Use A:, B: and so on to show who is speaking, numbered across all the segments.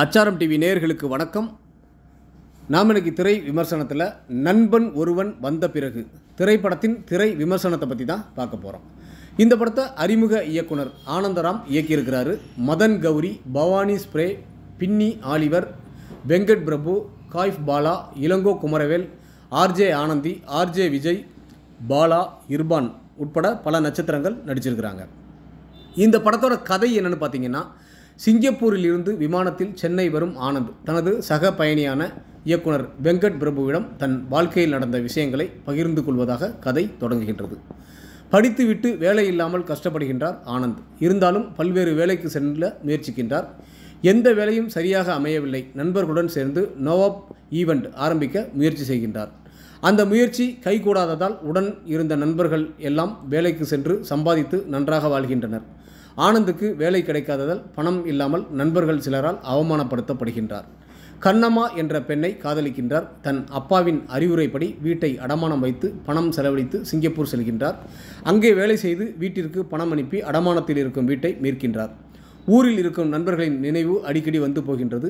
A: அச்சாரம் டிவி நேயர்களுக்கு வணக்கம் நாம் இன்னைக்கு திரை விமர்சனத்தில் நண்பன் ஒருவன் வந்த பிறகு திரைப்படத்தின் திரை விமர்சனத்தை பற்றி தான் பார்க்க போகிறோம் இந்த படத்தை அறிமுக இயக்குனர் ஆனந்தராம் இயக்கியிருக்கிறாரு மதன் கௌரி பவானி ஸ்ப்ரே Binny Oliver Venkat Prabhu Kaif Bala Ilango Kumaravel RJ Ananthi RJ Vijay Bala Irfan உட்பட பல நட்சத்திரங்கள் நடிச்சிருக்கிறாங்க இந்த படத்தோட கதை என்னென்னு பார்த்தீங்கன்னா சிங்கப்பூரில் இருந்து விமானத்தில் சென்னை வரும் ஆனந்த் தனது சக பயணியான இயக்குனர் வெங்கட் பிரபுவிடம் தன் வாழ்க்கையில் நடந்த விஷயங்களை பகிர்ந்து கொள்வதாக கதை தொடங்குகின்றது படித்துவிட்டு வேலை இல்லாமல் கஷ்டப்படுகின்றார் ஆனந்த் இருந்தாலும் பல்வேறு வேலைக்கு செல்ல முயற்சிக்கின்றார் எந்த வேலையும் சரியாக அமையவில்லை நண்பர்களுடன் சேர்ந்து நோவாப் ஈவெண்ட் ஆரம்பிக்க முயற்சி செய்கின்றார் அந்த முயற்சி கைகூடாததால் உடன் இருந்த நண்பர்கள் எல்லாம் வேலைக்கு சென்று சம்பாதித்து நன்றாக வாழ்கின்றனர் ஆனந்துக்கு வேலை கிடைக்காததால் பணம் இல்லாமல் நண்பர்கள் சிலரால் அவமானப்படுத்தப்படுகின்றார் கண்ணம்மா என்ற பெண்ணை காதலிக்கின்றார் தன் அப்பாவின் அறிவுரைப்படி வீட்டை அடமானம் வைத்து பணம் செலவழித்து சிங்கப்பூர் செல்கின்றார் அங்கே வேலை செய்து வீட்டிற்கு பணம் அனுப்பி அடமானத்தில் இருக்கும் வீட்டை மீட்கின்றார் ஊரில் இருக்கும் நண்பர்களின் நினைவு அடிக்கடி வந்து போகின்றது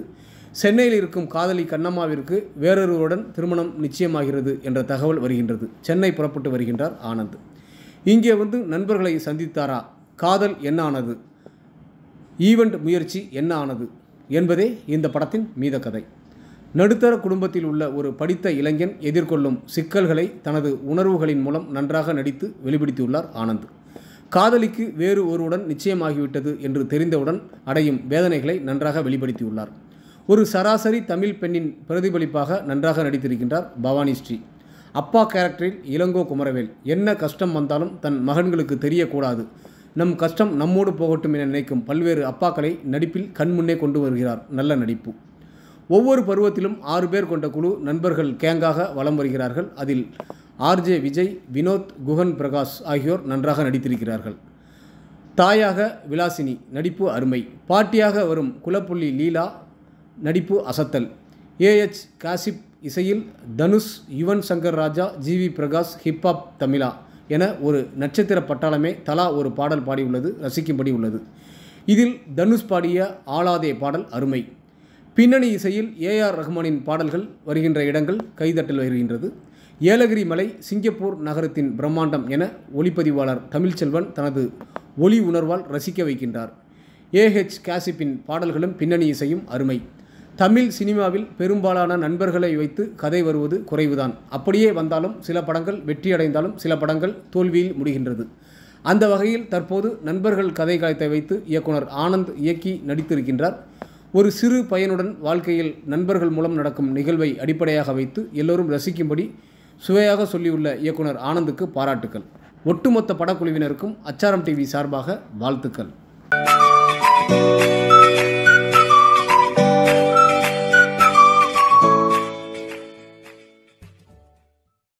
A: சென்னையில் இருக்கும் காதலி கண்ணம்மாவிற்கு வேறொருவருடன் திருமணம் நிச்சயமாகிறது என்ற தகவல் வருகின்றது சென்னை புறப்பட்டு வருகின்றார் ஆனந்த் இங்கே வந்து நண்பர்களை சந்தித்தாரா காதல் என்ன ஆனது ஈவெண்ட் முயற்சி என்ன ஆனது என்பதே இந்த படத்தின் மீத கதை நடுத்தர குடும்பத்தில் உள்ள ஒரு படித்த இளைஞன் எதிர்கொள்ளும் சிக்கல்களை தனது உணர்வுகளின் மூலம் நன்றாக நடித்து வெளிப்படுத்தியுள்ளார் ஆனந்த் காதலிக்கு வேறு ஒருவுடன் நிச்சயமாகிவிட்டது என்று தெரிந்தவுடன் அடையும் வேதனைகளை நன்றாக வெளிப்படுத்தியுள்ளார் ஒரு சராசரி தமிழ் பெண்ணின் பிரதிபலிப்பாக நன்றாக நடித்திருக்கின்றார் பவானி ஸ்ரீ அப்பா கேரக்டரில் இளங்கோ குமரவேல் என்ன கஷ்டம் வந்தாலும் தன் மகன்களுக்கு தெரியக்கூடாது நம் கஷ்டம் நம்மோடு போகட்டும் என நினைக்கும் பல்வேறு அப்பாக்களை நடிப்பில் கண்முன்னே கொண்டு வருகிறார் நல்ல நடிப்பு ஒவ்வொரு பருவத்திலும் ஆறு பேர் கொண்ட குழு நண்பர்கள் கேங்காக வலம் வருகிறார்கள் அதில் ஆர்ஜே விஜய் வினோத் குஹன் பிரகாஷ் ஆகியோர் நன்றாக நடித்திருக்கிறார்கள் தாயாக விலாசினி நடிப்பு அருமை பாட்டியாக வரும் குலப்புள்ளி லீலா நடிப்பு அசத்தல் ஏஎச் காசிப் இசையில் தனுஷ் யுவன் சங்கர் ராஜா ஜிவி பிரகாஷ் ஹிப்ஹாப் தமிழா என ஒரு நட்சத்திர பட்டாளமே தலா ஒரு பாடல் பாடியுள்ளது ரசிக்கும்படி உள்ளது இதில் தனுஷ் பாடிய ஆளாதே பாடல் அருமை பின்னணி இசையில் ஏஆர் ரஹ்மானின் பாடல்கள் வருகின்ற இடங்கள் கைதட்டல் வருகின்றது ஏலகிரி மலை சிங்கப்பூர் நகரத்தின் பிரம்மாண்டம் என ஒளிப்பதிவாளர் தமிழ்ச்செல்வன் தனது ஒளி உணர்வால் ரசிக்க வைக்கின்றார் ஏஹெச் காசிப்பின் பாடல்களும் பின்னணி இசையும் அருமை தமிழ் சினிமாவில் பெரும்பாலான நண்பர்களை வைத்து கதை வருவது குறைவுதான் அப்படியே வந்தாலும் சில படங்கள் வெற்றியடைந்தாலும் சில படங்கள் தோல்வியில் முடிகின்றது அந்த வகையில் தற்போது நண்பர்கள் கதை காலத்தை வைத்து இயக்குனர் ஆனந்த் இயக்கி நடித்திருக்கின்றார் ஒரு சிறு பயனுடன் வாழ்க்கையில் நண்பர்கள் மூலம் நடக்கும் நிகழ்வை அடிப்படையாக வைத்து எல்லோரும் ரசிக்கும்படி சுவையாக சொல்லியுள்ள இயக்குனர் ஆனந்துக்கு பாராட்டுக்கள் ஒட்டுமொத்த படக்குழுவினருக்கும் அச்சாரம் டிவி சார்பாக வாழ்த்துக்கள்